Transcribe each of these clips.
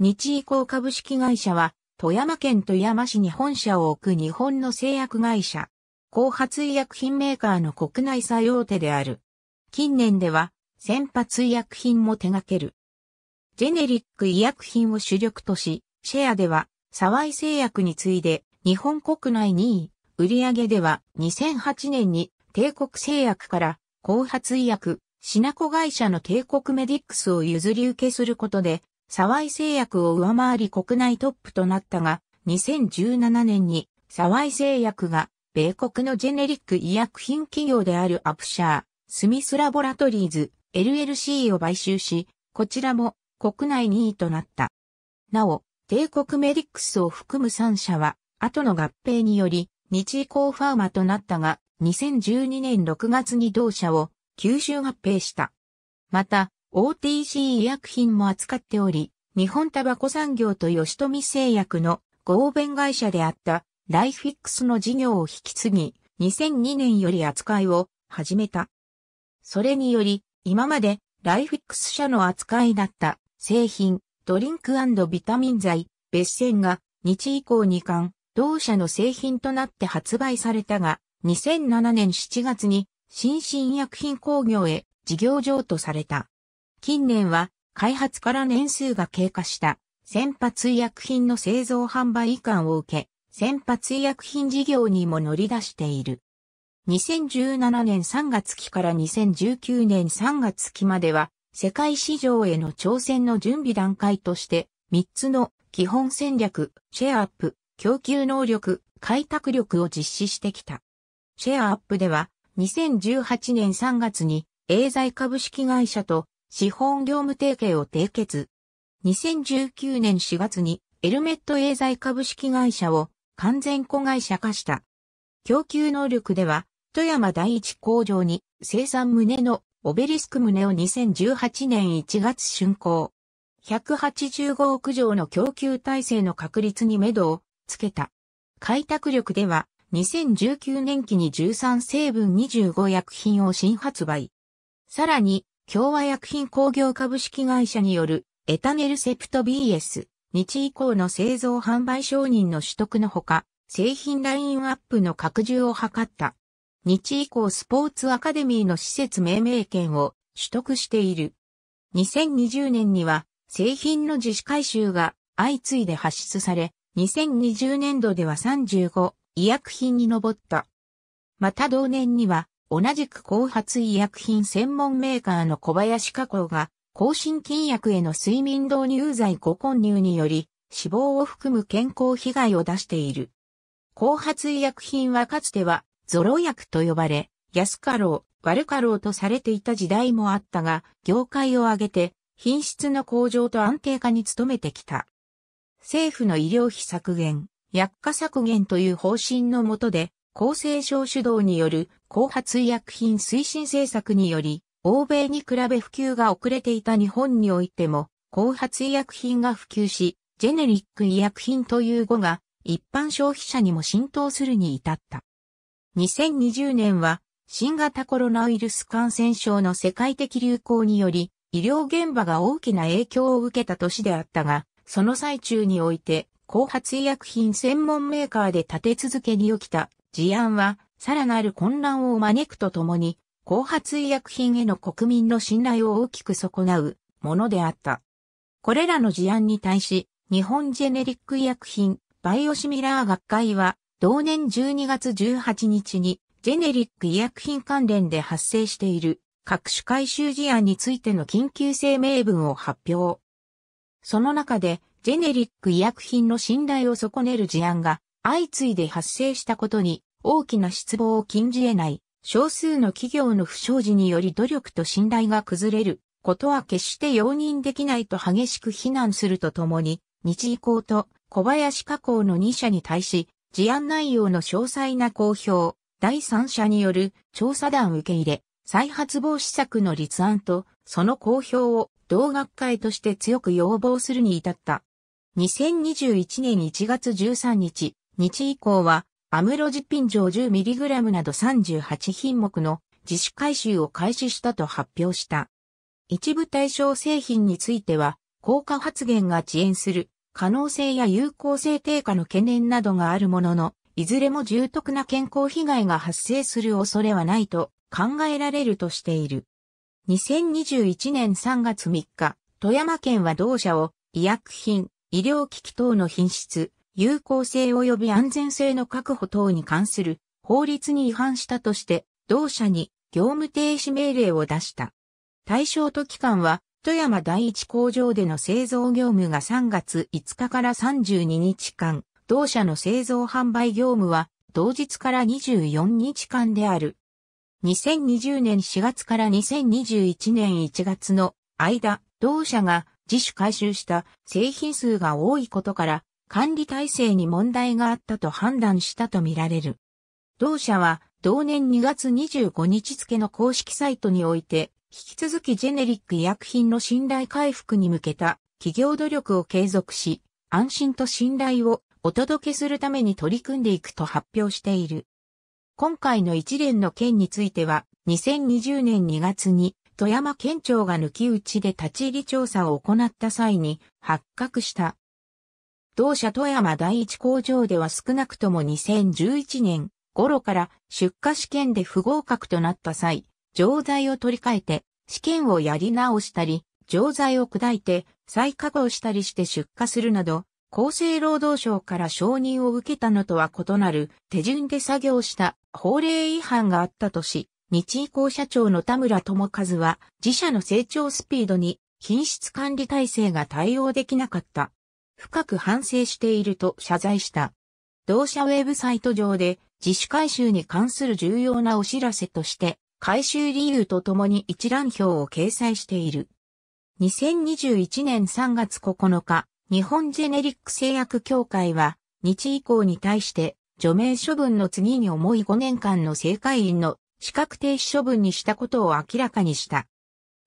日移行株式会社は、富山県富山市に本社を置く日本の製薬会社、後発医薬品メーカーの国内最大手である。近年では、先発医薬品も手掛ける。ジェネリック医薬品を主力とし、シェアでは、沢井製薬に次いで、日本国内2位、売上では2008年に帝国製薬から後発医薬、品子会社の帝国メディックスを譲り受けすることで、沢井製薬を上回り国内トップとなったが、2017年に沢井製薬が米国のジェネリック医薬品企業であるアプシャー、スミスラボラトリーズ、LLC を買収し、こちらも国内2位となった。なお、帝国メディックスを含む3社は、後の合併により、日移行ファーマとなったが、2012年6月に同社を吸収合併した。また、OTC 医薬品も扱っており、日本タバコ産業と吉富製薬の合弁会社であったライフィックスの事業を引き継ぎ、2002年より扱いを始めた。それにより、今までライフィックス社の扱いだった製品、ドリンクビタミン剤、別線が日以降2巻、同社の製品となって発売されたが、2007年7月に新進薬品工業へ事業譲渡された。近年は開発から年数が経過した先発医薬品の製造販売移管を受け、先発医薬品事業にも乗り出している。2017年3月期から2019年3月期までは、世界市場への挑戦の準備段階として、3つの基本戦略、シェアアップ、供給能力、開拓力を実施してきた。シェアアップでは、2018年3月に、エーザイ株式会社と資本業務提携を締結。2019年4月にエルメットエーザイ株式会社を完全子会社化した。供給能力では、富山第一工場に生産棟のオベリスク棟を2018年1月竣工。185億畳の供給体制の確立に目処をつけた。開拓力では、2019年期に13成分25薬品を新発売。さらに、共和薬品工業株式会社によるエタネルセプト BS 日以降の製造販売承認の取得のほか、製品ラインアップの拡充を図った。日以降スポーツアカデミーの施設命名権を取得している。2020年には製品の自主回収が相次いで発出され、2020年度では35医薬品に上った。また同年には同じく後発医薬品専門メーカーの小林加工が、抗心菌薬への睡眠導入剤誤混入により、死亡を含む健康被害を出している。後発医薬品はかつては、ゾロ薬と呼ばれ、安かろう、悪かろうとされていた時代もあったが、業界を挙げて、品質の向上と安定化に努めてきた。政府の医療費削減、薬価削減という方針のもとで、厚生省主導による後発医薬品推進政策により、欧米に比べ普及が遅れていた日本においても、後発医薬品が普及し、ジェネリック医薬品という語が一般消費者にも浸透するに至った。2020年は新型コロナウイルス感染症の世界的流行により医療現場が大きな影響を受けた年であったが、その最中において後発医薬品専門メーカーで立て続けに起きた事案はさらなる混乱を招くとともに、後発医薬品への国民の信頼を大きく損なうものであった。これらの事案に対し、日本ジェネリック医薬品バイオシミラー学会は、同年12月18日に、ジェネリック医薬品関連で発生している各種回収事案についての緊急声明文を発表。その中で、ジェネリック医薬品の信頼を損ねる事案が相次いで発生したことに大きな失望を禁じ得ない、少数の企業の不祥事により努力と信頼が崩れることは決して容認できないと激しく非難するとともに、日以降と小林加工の2社に対し、事案内容の詳細な公表、第三者による調査団受け入れ、再発防止策の立案と、その公表を同学会として強く要望するに至った。2021年1月13日、日以降はアムロジピン錠 10mg など38品目の自主回収を開始したと発表した。一部対象製品については、効果発現が遅延する可能性や有効性低下の懸念などがあるものの、いずれも重篤な健康被害が発生する恐れはないと考えられるとしている。2021年3月3日、富山県は同社を医薬品、医療機器等の品質、有効性及び安全性の確保等に関する法律に違反したとして、同社に業務停止命令を出した。対象と期間は、富山第一工場での製造業務が3月5日から32日間、同社の製造販売業務は同日から24日間である。2020年4月から2021年1月の間、同社が自主回収した製品数が多いことから管理体制に問題があったと判断したとみられる。同社は同年2月25日付の公式サイトにおいて、引き続きジェネリック医薬品の信頼回復に向けた企業努力を継続し、安心と信頼をお届けするために取り組んでいくと発表している。今回の一連の件については、2020年2月に富山県庁が抜き打ちで立ち入り調査を行った際に発覚した同社富山第一工場では少なくとも2011年頃から出荷試験で不合格となった際、錠剤を取り替えて試験をやり直したり、錠剤を砕いて再加工したりして出荷するなど、厚生労働省から承認を受けたのとは異なる手順で作業した法令違反があったとし、日医工社長の田村智和は自社の成長スピードに品質管理体制が対応できなかった深く反省していると謝罪した。同社ウェブサイト上で自主回収に関する重要なお知らせとして、回収理由とともに一覧表を掲載している。2021年3月9日、日本ジェネリック製薬協会は、日以降に対して、除名処分の次に重い5年間の正解員の資格停止処分にしたことを明らかにした。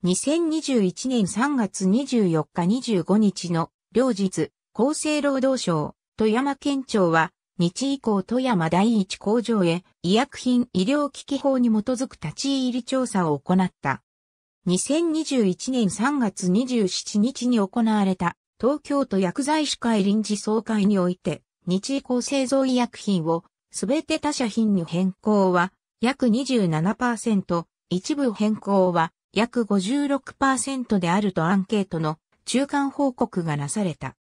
2021年3月24日25日の両日、厚生労働省、富山県庁は、日以降富山第一工場へ医薬品医療機器法に基づく立ち入り調査を行った。2021年3月27日に行われた東京都薬剤師会臨時総会において、日以降製造医薬品をすべて他社品に変更は約27%、一部変更は約56%であるとアンケートの中間報告がなされた。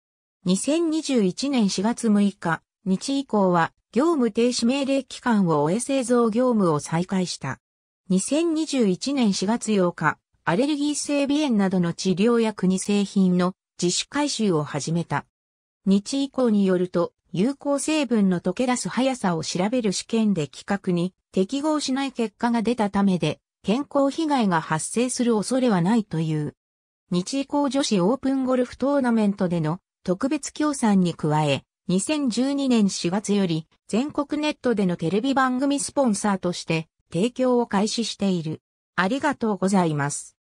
2021年4月6日、日以降は業務停止命令期間を終え製造業務を再開した。2021年4月8日、アレルギー性鼻炎などの治療薬に製品の自主回収を始めた。日以降によると、有効成分の溶け出す速さを調べる試験で規格に適合しない結果が出たためで、健康被害が発生する恐れはないという。日以降女子オープンゴルフトーナメントでの特別協賛に加え、2012年4月より全国ネットでのテレビ番組スポンサーとして提供を開始している。ありがとうございます。